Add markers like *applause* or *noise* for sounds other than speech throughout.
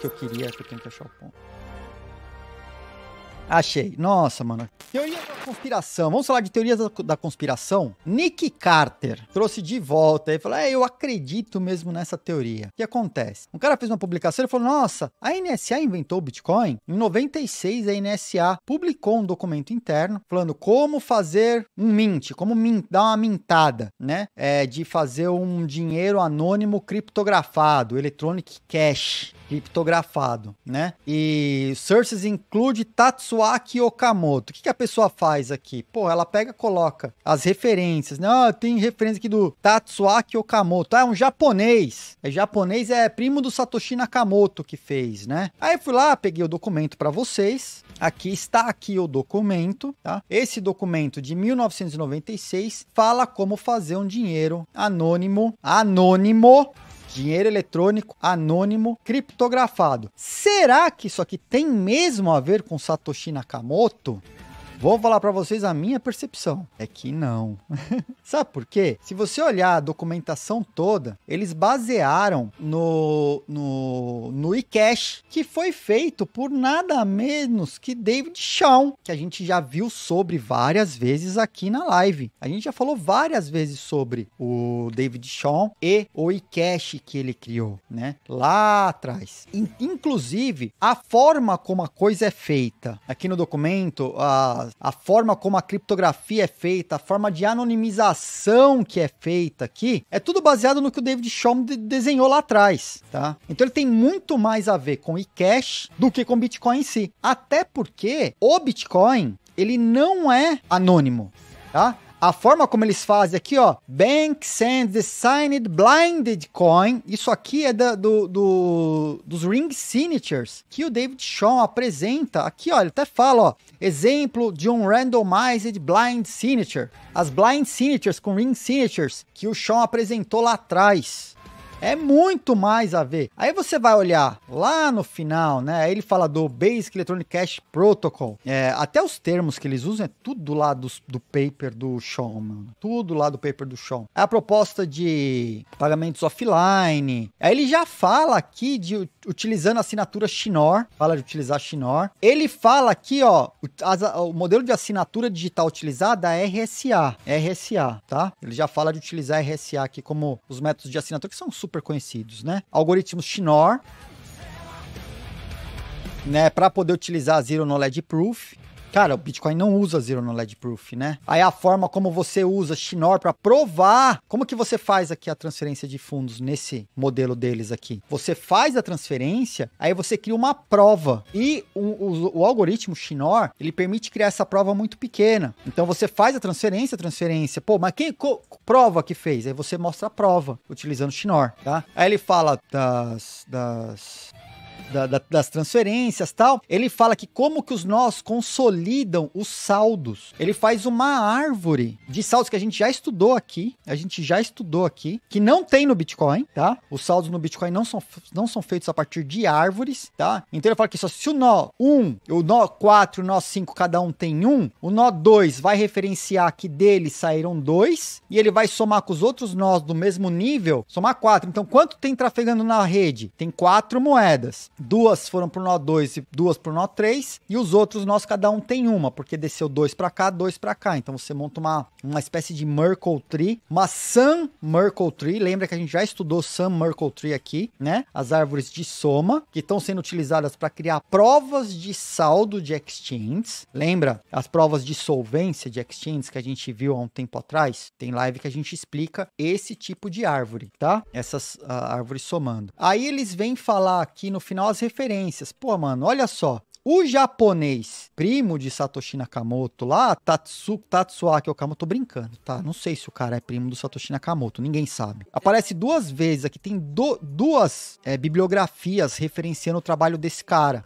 que eu queria, que eu tenho que achar o ponto. Achei. Nossa, mano. Teoria da conspiração. Vamos falar de teorias da, da conspiração? Nick Carter trouxe de volta e falou: É, eu acredito mesmo nessa teoria. O que acontece? Um cara fez uma publicação e falou: Nossa, a NSA inventou o Bitcoin? Em 96, a NSA publicou um documento interno falando como fazer um mint, como dar uma mintada, né? É, de fazer um dinheiro anônimo criptografado, electronic cash criptografado, né? E sources include Tatsuo Tsuaki Okamoto. O que, que a pessoa faz aqui? Pô, ela pega coloca as referências. Não, né? ah, tem referência aqui do Tatsuaki Okamoto. Ah, é um japonês. É japonês, é primo do Satoshi Nakamoto que fez, né? Aí eu fui lá, peguei o documento para vocês. Aqui está aqui o documento, tá? Esse documento de 1996 fala como fazer um dinheiro anônimo, anônimo dinheiro eletrônico anônimo criptografado. Será que isso aqui tem mesmo a ver com Satoshi Nakamoto? Vou falar para vocês a minha percepção. É que não. *laughs* Sabe por quê? Se você olhar a documentação toda, eles basearam no, no, no eCash, que foi feito por nada menos que David Shawn, que a gente já viu sobre várias vezes aqui na live. A gente já falou várias vezes sobre o David Shawn e o eCash que ele criou, né? Lá atrás. Inclusive, a forma como a coisa é feita. Aqui no documento, a a forma como a criptografia é feita, a forma de anonimização que é feita aqui, é tudo baseado no que o David Shaum de desenhou lá atrás, tá? Então ele tem muito mais a ver com eCash do que com Bitcoin em si. Até porque o Bitcoin, ele não é anônimo, tá? A forma como eles fazem aqui, ó. Bank sends the signed blinded coin. Isso aqui é da, do, do, dos ring signatures que o David Shaw apresenta. Aqui, ó, ele até fala, ó. Exemplo de um randomized blind signature. As blind signatures com ring signatures que o Shaw apresentou lá atrás. É muito mais a ver. Aí você vai olhar lá no final, né? Aí ele fala do Basic Electronic Cash Protocol. É, até os termos que eles usam é tudo lá do, do paper do Sean, mano. Tudo lá do paper do Sean. É a proposta de pagamentos offline. Aí ele já fala aqui de utilizando a assinatura Schnorr. Fala de utilizar Schnorr. Ele fala aqui, ó, o, as, o modelo de assinatura digital utilizada é RSA. RSA, tá? Ele já fala de utilizar RSA aqui como os métodos de assinatura que são super super conhecidos, né? Algoritmos Schnorr, né, para poder utilizar Zero Knowledge Proof, Cara, o Bitcoin não usa Zero Knowledge Proof, né? Aí a forma como você usa Schnorr para provar, como que você faz aqui a transferência de fundos nesse modelo deles aqui? Você faz a transferência, aí você cria uma prova. E o, o, o algoritmo Schnorr, ele permite criar essa prova muito pequena. Então você faz a transferência, a transferência, pô, mas que co, prova que fez? Aí você mostra a prova utilizando Schnorr, tá? Aí ele fala das das da, da, das transferências tal, ele fala que como que os nós consolidam os saldos. Ele faz uma árvore de saldos que a gente já estudou aqui, a gente já estudou aqui, que não tem no Bitcoin, tá? Os saldos no Bitcoin não são, não são feitos a partir de árvores, tá? Então ele fala que só se o nó 1, o nó 4, o nó 5, cada um tem um, o nó 2 vai referenciar que dele saíram dois, e ele vai somar com os outros nós do mesmo nível, somar quatro. Então quanto tem trafegando na rede? Tem quatro moedas duas foram para o nó 2 e duas para o nó 3, e os outros nós cada um tem uma, porque desceu dois para cá, dois para cá. Então você monta uma, uma espécie de Merkle Tree, uma Sun Merkle Tree. Lembra que a gente já estudou Sun Merkle Tree aqui, né? As árvores de soma, que estão sendo utilizadas para criar provas de saldo de exchanges. Lembra as provas de solvência de exchanges que a gente viu há um tempo atrás? Tem live que a gente explica esse tipo de árvore, tá? Essas uh, árvores somando. Aí eles vêm falar aqui no final as referências. Pô, mano, olha só. O japonês, primo de Satoshi Nakamoto lá, Tatsu, Tatsuaki Okamoto, tô brincando, tá? Não sei se o cara é primo do Satoshi Nakamoto, ninguém sabe. Aparece duas vezes aqui, tem do, duas é, bibliografias referenciando o trabalho desse cara.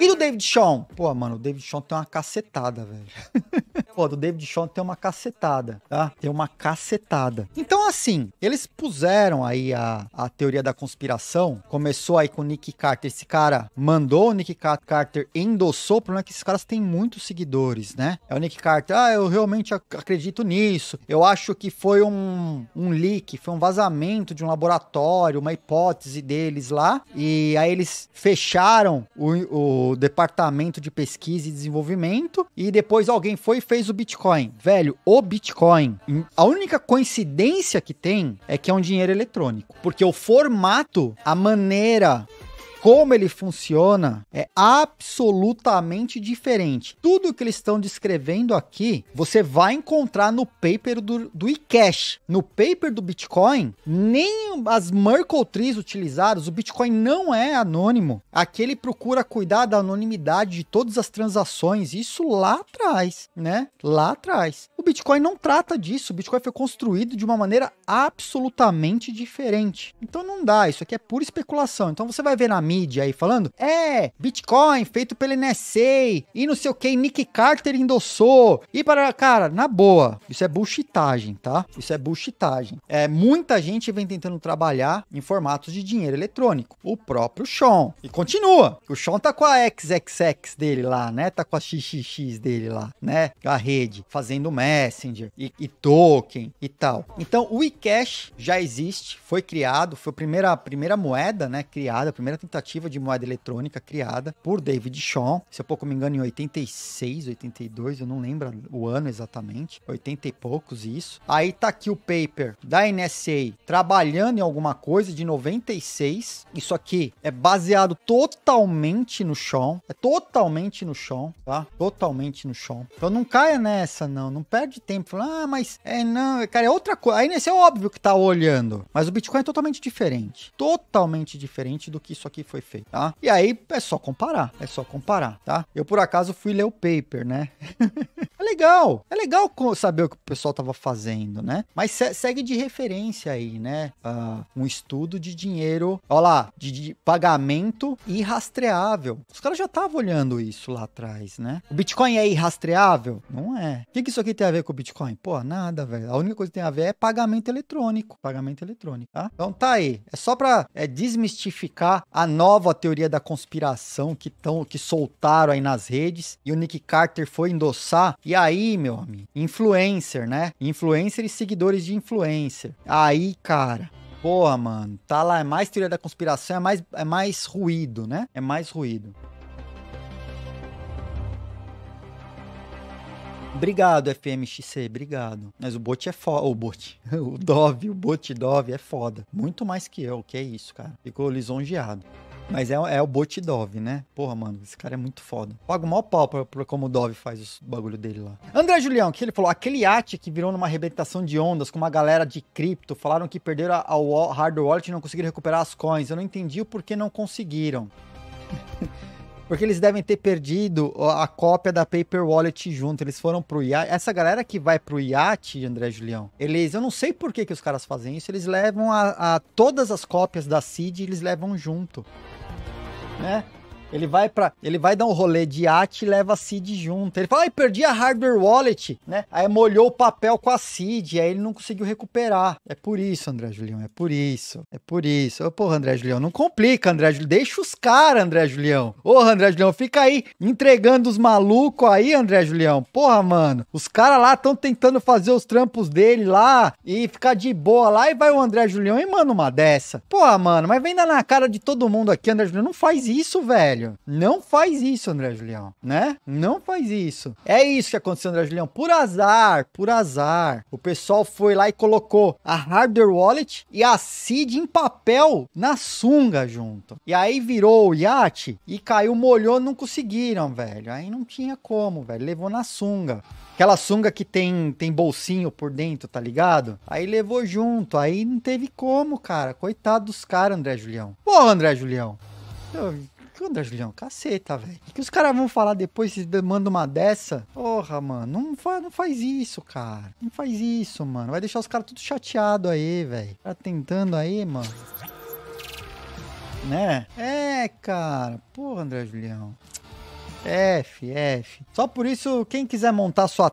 E do David Sean? Pô, mano, o David Sean tem uma cacetada, velho. *laughs* Pô, do David Sean tem uma cacetada, tá? Tem uma cacetada. Então, assim, eles puseram aí a, a teoria da conspiração. Começou aí com o Nick Carter. Esse cara mandou o Nick Carter, endossou. O problema é que esses caras têm muitos seguidores, né? É o Nick Carter. Ah, eu realmente acredito nisso. Eu acho que foi um, um leak, foi um vazamento de um laboratório, uma hipótese deles lá. E aí eles fecharam o o, Departamento de Pesquisa e Desenvolvimento, e depois alguém foi e fez o Bitcoin. Velho, o Bitcoin, a única coincidência que tem é que é um dinheiro eletrônico, porque o formato, a maneira como ele funciona é absolutamente diferente. Tudo que eles estão descrevendo aqui, você vai encontrar no paper do, do eCash. No paper do Bitcoin, nem as Merkle Trees utilizadas, o Bitcoin não é anônimo. Aqui ele procura cuidar da anonimidade de todas as transações, isso lá atrás, né? Lá atrás. O Bitcoin não trata disso, o Bitcoin foi construído de uma maneira absolutamente diferente. Então não dá, isso aqui é pura especulação. Então você vai ver na mídia aí falando: "É, Bitcoin feito pela NSA e não sei o que Nick Carter endossou". E para cara, na boa, isso é bullshitagem, tá? Isso é bullshitagem. É muita gente vem tentando trabalhar em formatos de dinheiro eletrônico. O próprio Sean e continua. O Sean tá com a XXX dele lá, né? Tá com a XXX dele lá, né? A rede fazendo merda Messenger e, e token e tal. Então o eCash já existe, foi criado, foi a primeira, a primeira moeda né, criada, a primeira tentativa de moeda eletrônica criada por David Shaw, se eu pouco me engano, em 86, 82, eu não lembro o ano exatamente, 80 e poucos isso. Aí tá aqui o paper da NSA trabalhando em alguma coisa de 96. Isso aqui é baseado totalmente no Shaw, é totalmente no Shaw, tá? Totalmente no Shaw. Então não caia nessa não, não pega de tempo. ah, mas é não, é, cara, é outra coisa. Aí nesse né, é óbvio que tá olhando. Mas o Bitcoin é totalmente diferente. Totalmente diferente do que isso aqui foi feito, tá? E aí é só comparar. É só comparar, tá? Eu por acaso fui ler o paper, né? *laughs* É legal. É legal saber o que o pessoal tava fazendo, né? Mas se segue de referência aí, né? Uh, um estudo de dinheiro, olha lá, de, de pagamento irrastreável. Os caras já estavam olhando isso lá atrás, né? O Bitcoin é irrastreável? Não é. O que, que isso aqui tem a ver com o Bitcoin? Pô, nada, velho. A única coisa que tem a ver é pagamento eletrônico. Pagamento eletrônico, tá? Então tá aí. É só pra é, desmistificar a nova teoria da conspiração que, tão, que soltaram aí nas redes e o Nick Carter foi endossar. E e aí, meu amigo, influencer, né? Influencer e seguidores de influencer. Aí, cara, porra, mano, tá lá, é mais teoria da conspiração, é mais, é mais ruído, né? É mais ruído. Obrigado, FMXC, obrigado. Mas o bot é foda. O bot. *laughs* O Dove, o bot Dove é foda. Muito mais que eu, que é isso, cara. Ficou lisonjeado. Mas é, é o Bot Dove, né? Porra, mano, esse cara é muito foda. Paga o maior pau pra, pra como o Dove faz o bagulho dele lá. André Julião, que ele falou, aquele iate que virou numa arrebentação de ondas com uma galera de cripto, falaram que perderam a, a hard wallet e não conseguiram recuperar as coins. Eu não entendi o porquê não conseguiram. *laughs* Porque eles devem ter perdido a cópia da Paper Wallet junto. Eles foram pro iate. Essa galera que vai pro iate, André Julião, eles. Eu não sei por que, que os caras fazem isso. Eles levam a, a todas as cópias da CID eles levam junto. 哎。Ele vai para, ele vai dar um rolê de AT e leva a Cid junto. Ele fala: "Ai, perdi a hardware wallet", né? Aí molhou o papel com a Cid, aí ele não conseguiu recuperar. É por isso, André Julião, é por isso. É por isso. Ô, porra, André Julião, não complica, André Julião. Deixa os caras, André Julião. Ô, André Julião, fica aí entregando os malucos aí, André Julião. Porra, mano. Os caras lá estão tentando fazer os trampos dele lá e ficar de boa lá e vai o André Julião e manda uma dessa. Porra, mano, mas vem dar na cara de todo mundo aqui, André Julião. Não faz isso, velho velho, não faz isso, André Julião, né? Não faz isso. É isso que aconteceu, André Julião. Por azar, por azar. O pessoal foi lá e colocou a hardware wallet e a seed em papel na sunga junto. E aí virou o iate e caiu, molhou, não conseguiram, velho. Aí não tinha como, velho. Levou na sunga. Aquela sunga que tem, tem bolsinho por dentro, tá ligado? Aí levou junto. Aí não teve como, cara. Coitado dos caras, André Julião. Porra, André Julião. Eu que, André Julião, caceta, velho. que os caras vão falar depois se manda uma dessa? Porra, mano, não, fa não faz isso, cara. Não faz isso, mano. Vai deixar os caras tudo chateado aí, velho. Tá tentando aí, mano. Né? É, cara. Porra, André Julião. F, F. Só por isso, quem quiser montar sua.